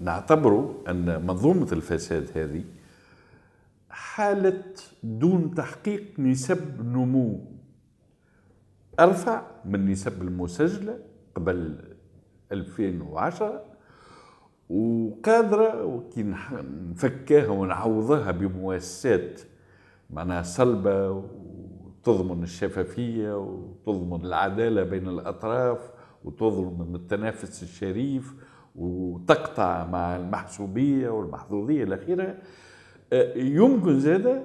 نعتبروا أن منظومة الفساد هذه حالة دون تحقيق نسب نمو أرفع من نسب المسجلة قبل 2010 وقادرة وكي نفكاها ونعوضها بمؤسسات معناها صلبة وتضمن الشفافية وتضمن العدالة بين الأطراف وتضمن التنافس الشريف وتقطع مع المحسوبية والمحظوظية الأخيرة آه، يمكن زادة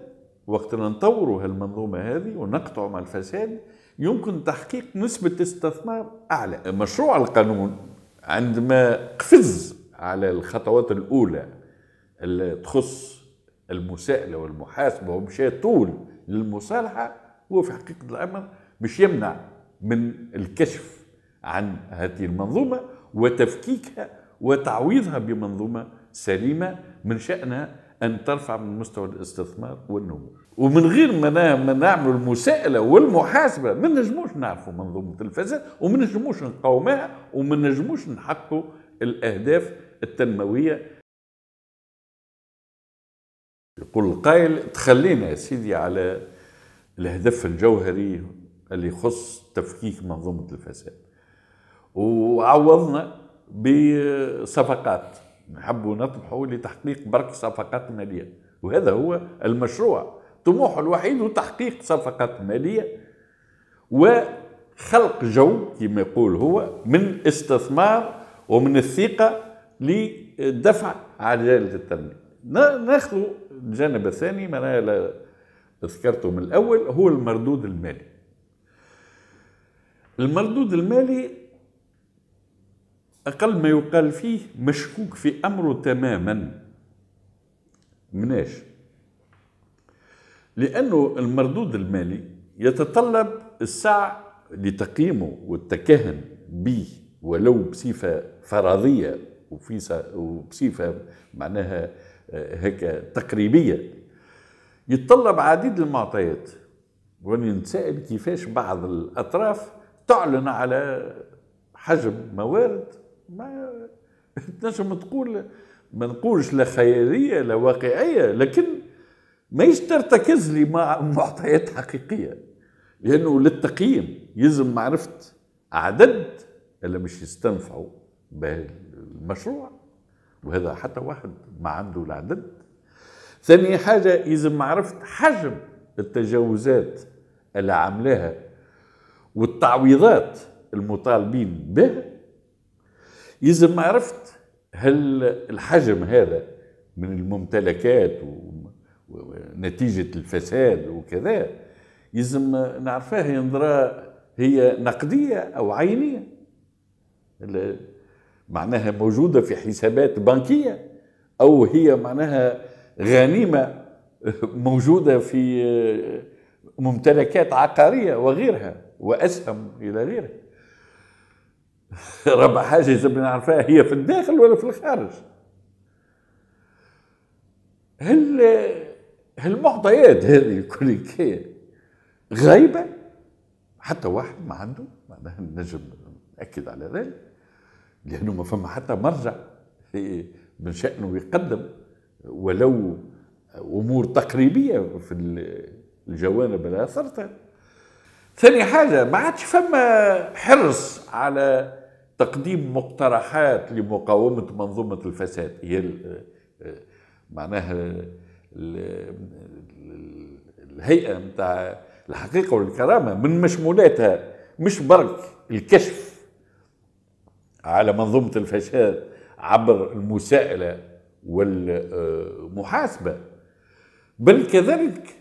وقت اللي نطوروا هالمنظومة هذه ونقطعوا مع الفساد يمكن تحقيق نسبة استثمار أعلى مشروع القانون عندما قفز على الخطوات الأولى اللي تخص المساءلة والمحاسبة ومشى طول للمصالحة هو في حقيقة الأمر مش يمنع من الكشف عن هذه المنظومة وتفكيكها وتعويضها بمنظومه سليمه من شانها ان ترفع من مستوى الاستثمار والنمو ومن غير ما نعمل المساءله والمحاسبه ما نجموش نعرفوا منظومه الفساد وما نجموش نقاومها وما نجموش نحققوا الاهداف التنمويه يقول القائل تخلينا يا سيدي على الهدف الجوهري اللي يخص تفكيك منظومه الفساد وعوضنا بصفقات نحبوا نطمحوا لتحقيق برك صفقات ماليه وهذا هو المشروع طموحه الوحيد هو تحقيق صفقات ماليه وخلق جو كما يقول هو من استثمار ومن الثقه لدفع عجله التنميه ناخذ الجانب الثاني ما انا ذكرته من الاول هو المردود المالي المردود المالي أقل ما يقال فيه مشكوك في أمره تماما مناش لأنه المردود المالي يتطلب السعي لتقييمه والتكهن به ولو بصفة فرضية وبصفة معناها هكا آه، تقريبية يتطلب عديد المعطيات ونتساءل كيفاش بعض الأطراف تعلن على حجم موارد ما تنجم تقول ما نقولش لا خياليه لا واقعيه لكن ما ترتكز لي مع معطيات حقيقيه لانه للتقييم يلزم معرفه عدد اللي مش يستنفعوا بالمشروع وهذا حتى واحد ما عنده العدد ثاني حاجة يلزم معرفة حجم التجاوزات اللي عملاها والتعويضات المطالبين بها يلزم ما عرفت هل الحجم هذا من الممتلكات ونتيجة الفساد وكذا يلزم نعرفها ينظرها هي نقدية أو عينية معناها موجودة في حسابات بنكية أو هي معناها غنيمة موجودة في ممتلكات عقارية وغيرها وأسهم إلى غيرها ربع حاجه لازمنا نعرفها هي في الداخل ولا في الخارج هل هالمعطيات هذه كل كي غايبه حتى واحد ما عنده معناها نجم ناكد على ذلك لانه ما فما حتى مرجع من شانه يقدم ولو امور تقريبيه في الجوانب اللي اثرتها ثاني حاجه ما عادش فما حرص على تقديم مقترحات لمقاومة منظومة الفساد هي آه، معناها الهيئة متاع الحقيقة والكرامة من مشمولاتها مش برك الكشف على منظومة الفساد عبر المساءلة والمحاسبة بل كذلك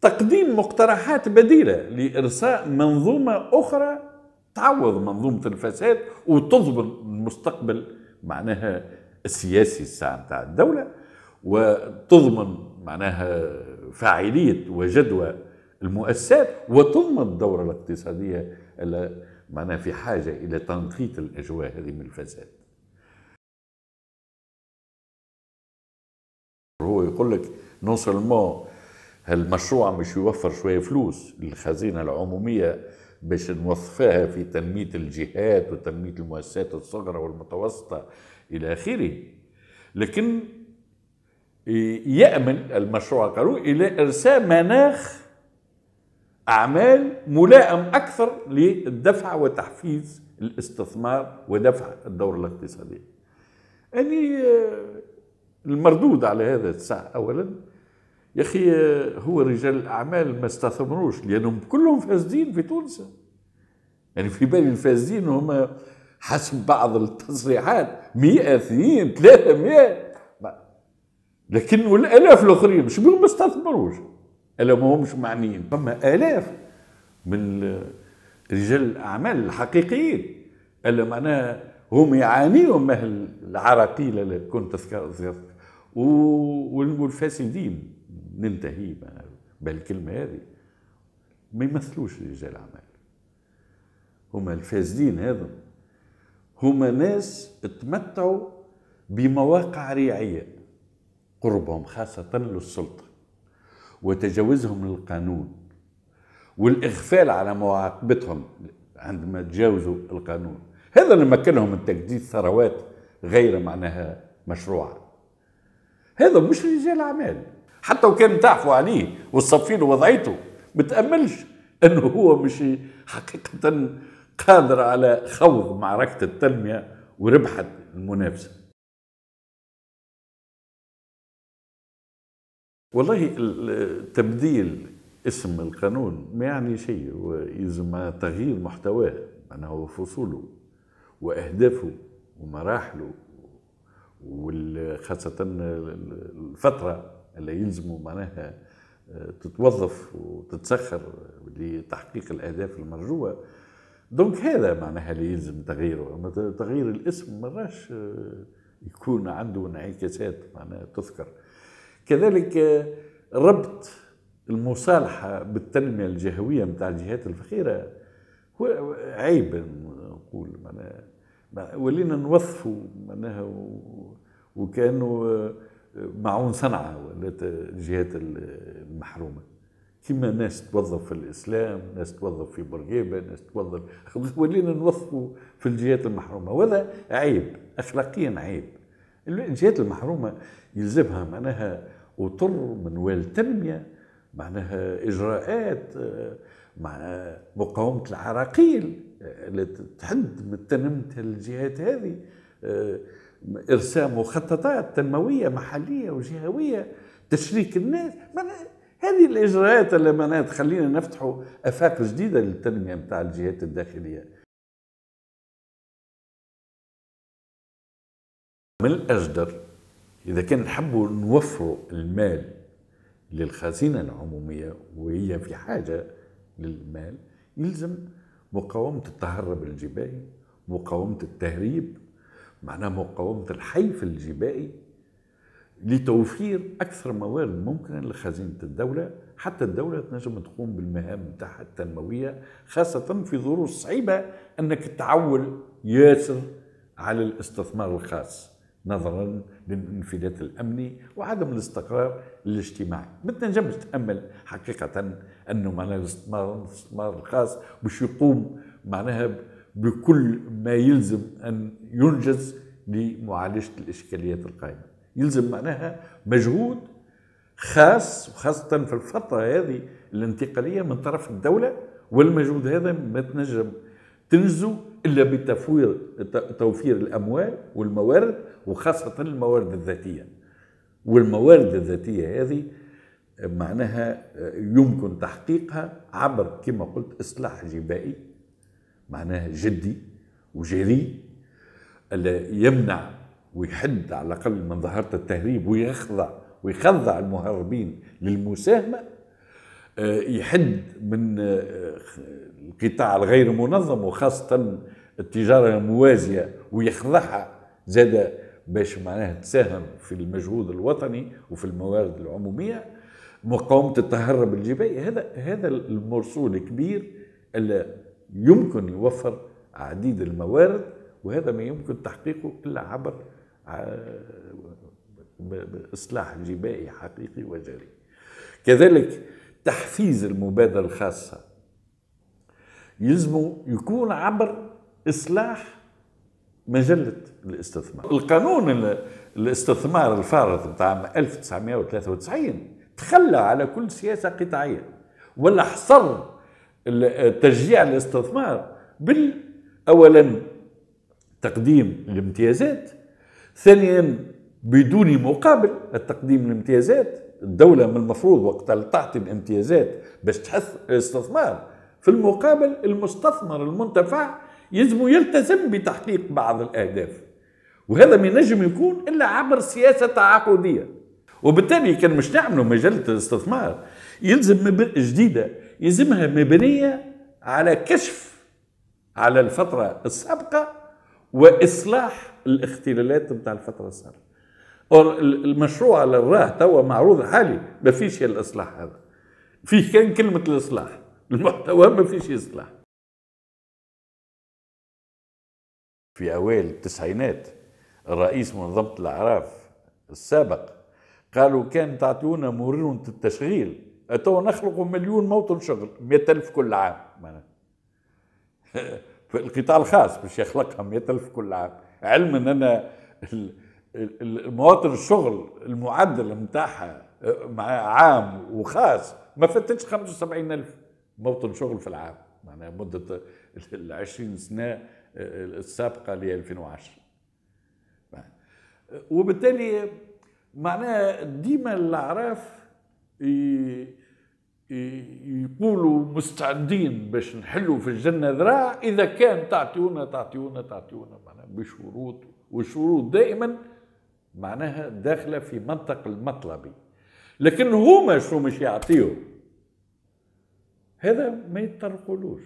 تقديم مقترحات بديلة لإرساء منظومة أخرى تعوض منظومه الفساد وتضمن المستقبل معناها السياسي الساعه نتاع الدوله وتضمن معناها فاعليه وجدوى المؤسسات وتضمن الدوره الاقتصاديه اللي معناها في حاجه الى تنقيط الاجواء هذه من الفساد. هو يقول لك نون سولمون هالمشروع مش يوفر شويه فلوس للخزينه العموميه باش نوظفها في تنمية الجهات وتنمية المؤسسات الصغرى والمتوسطة إلى آخره لكن يأمن المشروع قالوا إلى إرساء مناخ أعمال ملائم أكثر للدفع وتحفيز الاستثمار ودفع الدورة الاقتصادية يعني المردود على هذا الساعة أولا يا اخي آه، هو رجال الاعمال ما استثمروش لانهم كلهم فاسدين في تونس يعني في بالي الفاسدين هم حسب بعض التصريحات 100 ثلاثة مئة لكن والالاف الاخرين شبيهم ما استثمروش الا ما همش معنيين فما الاف من رجال الاعمال الحقيقيين الا معناها هم يعانيوا مهل العراقيل اللي كنت ذكرت والفاسدين ننتهي بالكلمه هذه ما يمثلوش رجال اعمال هما الفاسدين هذا هما ناس تمتعوا بمواقع ريعيه قربهم خاصه للسلطه وتجاوزهم للقانون والاغفال على معاقبتهم عندما تجاوزوا القانون هذا اللي مكنهم من تجديد ثروات غير معناها مشروعه هذا مش رجال اعمال حتى وكان تعفو عليه له وضعيته متأملش أنه هو مش حقيقة قادر على خوض معركة التنمية وربحت المنافسة والله تبديل اسم القانون ما يعني شيء ويزم تغيير محتواه هو فصوله واهدافه ومراحله وخاصه الفتره اللي يلزموا معناها آه، تتوظف وتتسخر لتحقيق الاهداف المرجوه دونك هذا معناها اللي يلزم تغييره اما تغيير الاسم مراش آه، يكون عنده انعكاسات معناها تذكر كذلك آه، ربط المصالحه بالتنميه الجهويه نتاع الجهات الفقيره هو عيب نقول معناها ولينا نوظفوا معناها وكانه معون صنعة ولات الجهات المحرومه كما ناس توظف في الاسلام ناس توظف في بورقيبه ناس توظف ولينا نوظفوا في الجهات المحرومه وهذا عيب اخلاقيا عيب الجهات المحرومه يلزمها معناها اطر منوال تنميه معناها اجراءات مع مقاومه العراقيل اللي تحد من تنميه الجهات هذه ارسام مخططات تنمويه محليه وجهويه تشريك الناس هذه الاجراءات اللي معناها تخلينا نفتحوا افاق جديده للتنميه نتاع الجهات الداخليه من الاجدر اذا كان نحبوا نوفروا المال للخزينه العموميه وهي في حاجه للمال يلزم مقاومه التهرب الجبائي مقاومه التهريب معناها مقاومة الحيف الجبائي لتوفير أكثر موارد ممكنة لخزينة الدولة حتى الدولة تنجم تقوم بالمهام نتاعها التنموية خاصة في ظروف صعيبة أنك تعول ياسر على الاستثمار الخاص نظرا للانفلات الامني وعدم الاستقرار الاجتماعي ما تنجمش تامل حقيقه انه معناها الاستثمار الاستثمار الخاص باش يقوم معناها بكل ما يلزم أن ينجز لمعالجة الإشكاليات القائمة يلزم معناها مجهود خاص وخاصة في الفترة هذه الانتقالية من طرف الدولة والمجهود هذا ما تنجم تنجزه إلا بتوفير توفير الأموال والموارد وخاصة الموارد الذاتية والموارد الذاتية هذه معناها يمكن تحقيقها عبر كما قلت إصلاح جبائي معناه جدي وجريء اللي يمنع ويحد على الأقل من ظاهرة التهريب ويخضع ويخضع المهربين للمساهمة آه، يحد من آه، القطاع الغير منظم وخاصة التجارة الموازية ويخضعها زاد باش معناها تساهم في المجهود الوطني وفي الموارد العمومية مقاومة التهرب الجبائي هذا هذا المرسول الكبير اللي يمكن يوفر عديد الموارد وهذا ما يمكن تحقيقه إلا عبر آه، إصلاح جبائي حقيقي وجري كذلك تحفيز المبادرة الخاصة يلزم يكون عبر إصلاح مجلة الاستثمار القانون الاستثمار الفارض بتاع 1993 تخلى على كل سياسة قطاعية ولا حصر تشجيع الاستثمار بال اولا تقديم الامتيازات ثانيا بدون مقابل التقديم الامتيازات الدولة من المفروض وقت اللي تعطي الامتيازات باش تحث الاستثمار في المقابل المستثمر المنتفع يجب يلتزم بتحقيق بعض الأهداف وهذا ما ينجم يكون إلا عبر سياسة تعاقدية وبالتالي كان مش نعملوا مجلة الاستثمار يلزم جديدة يلزمها مبنية على كشف على الفترة السابقة وإصلاح الاختلالات بتاع الفترة السابقة المشروع اللي راه توا معروض حالي ما فيش الاصلاح هذا فيه كان كلمه الاصلاح المحتوى ما فيش اصلاح في اوائل التسعينات الرئيس منظمه الاعراف السابق قالوا كان تعطيونا مرونه التشغيل تو نخلق مليون موطن شغل 100000 كل عام في القطاع الخاص باش يخلقها 100000 كل عام علما ان انا المواطن الشغل المعدل نتاعها أه، مع عام وخاص ما 75 75000 موطن شغل في العام معناها مدة ال 20 سنة أه، السابقة ل 2010 أه، وبالتالي معناها ديما الأعراف يقولوا مستعدين باش نحلوا في الجنة ذراع إذا كان تعطيونا تعطيونا تعطيونا معناها بشروط والشروط دائما معناها داخلة في منطق المطلبي لكن هما شو مش يعطيو هذا ما يتطرقولوش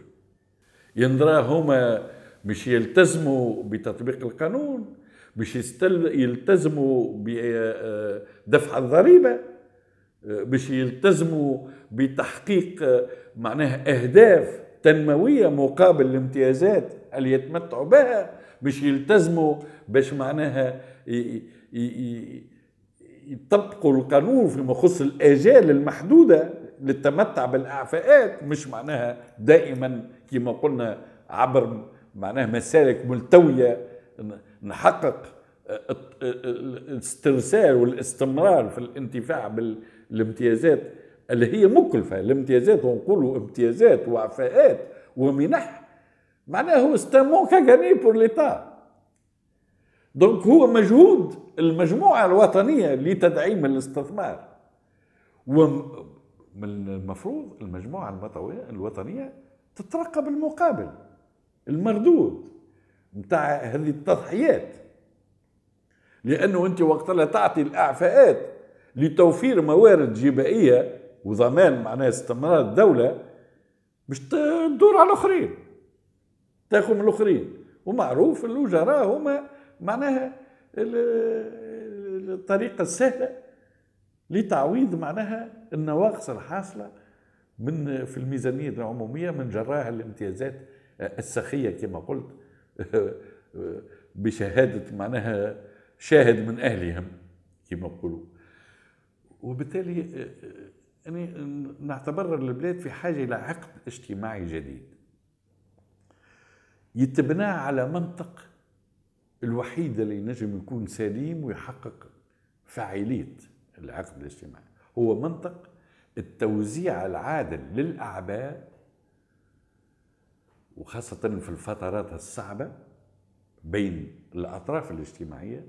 يندرى هما مش يلتزموا بتطبيق القانون مش يلتزموا بدفع آه، الضريبه باش يلتزموا بتحقيق آه، معناها اهداف تنمويه مقابل الامتيازات اللي يتمتعوا بها باش يلتزموا باش معناها يطبقوا القانون فيما يخص الاجال المحدوده للتمتع بالاعفاءات مش معناها دائما كما قلنا عبر معناها مسالك ملتويه نحقق آه، آه، الاسترسال والاستمرار في الانتفاع بال الامتيازات اللي هي مكلفة الامتيازات ونقولوا امتيازات وعفاءات ومنح معناه هو ستامون كاغاني بور ليتا دونك هو مجهود المجموعة الوطنية لتدعيم الاستثمار ومن المفروض المجموعة الوطنية تترقب المقابل المردود متاع هذه التضحيات لأنه أنت وقت تعطي الأعفاءات لتوفير موارد جبائيه وضمان معناها استمرار الدوله باش تدور على الاخرين تاخذ من الاخرين ومعروف الوزراء هما معناها الطريقه السهله لتعويض معناها النواقص الحاصله من في الميزانيه العموميه من جراء الامتيازات السخيه كما قلت بشهاده معناها شاهد من اهلهم كما يقولون وبالتالي آه، آه، يعني نعتبر البلاد في حاجة إلى عقد اجتماعي جديد يتبنى على منطق الوحيد اللي نجم يكون سليم ويحقق فاعلية العقد الاجتماعي هو منطق التوزيع العادل للأعباء وخاصة في الفترات الصعبة بين الأطراف الاجتماعية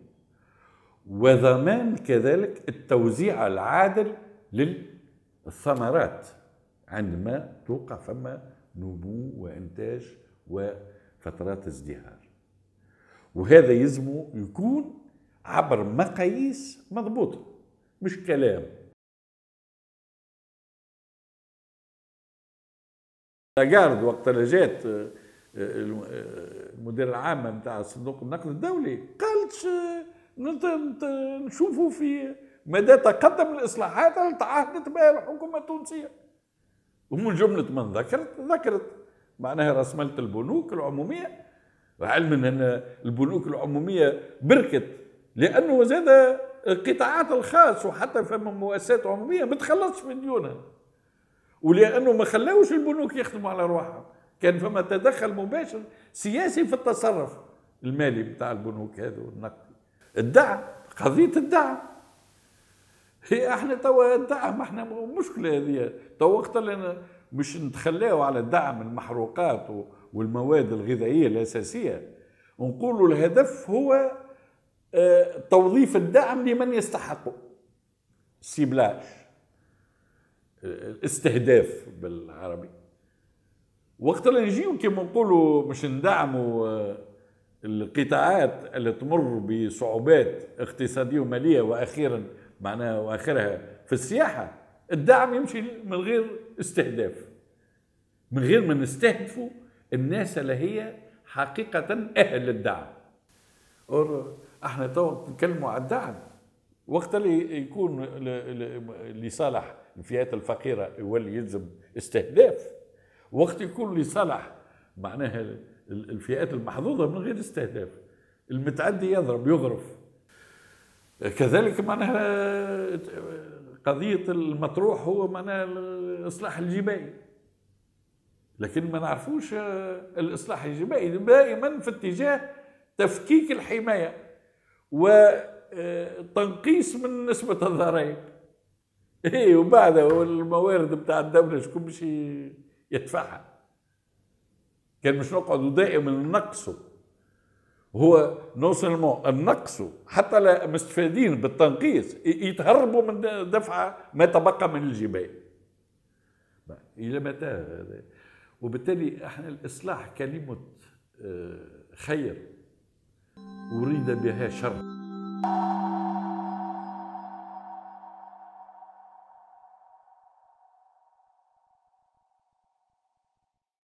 وضمان كذلك التوزيع العادل للثمرات عندما توقع فما نمو وانتاج وفترات ازدهار وهذا يلزم يكون عبر مقاييس مضبوطه مش كلام لاغارد وقت اللي جات آه، آه، آه، المدير العام نتاع صندوق النقد الدولي قالت نشوفوا في مدى تقدم الاصلاحات اللي تعهدت بها الحكومه التونسيه ومن جمله من ذكرت ذكرت معناها رسمله البنوك العموميه علما ان البنوك العموميه بركت لانه زاد القطاعات الخاص وحتى فما مؤسسات عموميه ما تخلصش من ديونها ولانه ما خلاوش البنوك يخدموا على روحهم كان فما تدخل مباشر سياسي في التصرف المالي بتاع البنوك هذا والنقد الدعم قضيه الدعم هي احنا توا الدعم احنا مشكله هذه توا وقت اللي مش نتخلاو على دعم المحروقات والمواد الغذائيه الاساسيه ونقولوا الهدف هو آه، توظيف الدعم لمن يستحقه سيبلاش الاستهداف بالعربي وقت اللي نجيو كيما نقولوا مش ندعموا آه، القطاعات اللي تمر بصعوبات اقتصادية ومالية وأخيرا معناها وآخرها في السياحة الدعم يمشي من غير استهداف من غير ما نستهدفوا الناس اللي هي حقيقة أهل الدعم احنا تو نتكلموا على الدعم وقت اللي يكون لصالح الفئات الفقيرة يولي يلزم استهداف وقت يكون لصالح معناها الفئات المحظوظة من غير استهداف المتعدي يضرب يغرف كذلك معناها قضية المطروح هو معناها الإصلاح الجبائي لكن ما نعرفوش الإصلاح الجبائي دائما في اتجاه تفكيك الحماية وتنقيص من نسبة الضرائب ايه وبعدها والموارد بتاع الدولة شكون باش يدفعها كان مش نقعد دائما نقصه هو نوصل نقصه حتى لا مستفادين بالتنقيص يتهربوا من دفعة ما تبقى من الجبال إلى متى هذا وبالتالي احنا الإصلاح كلمة آه، خير أريد بها شر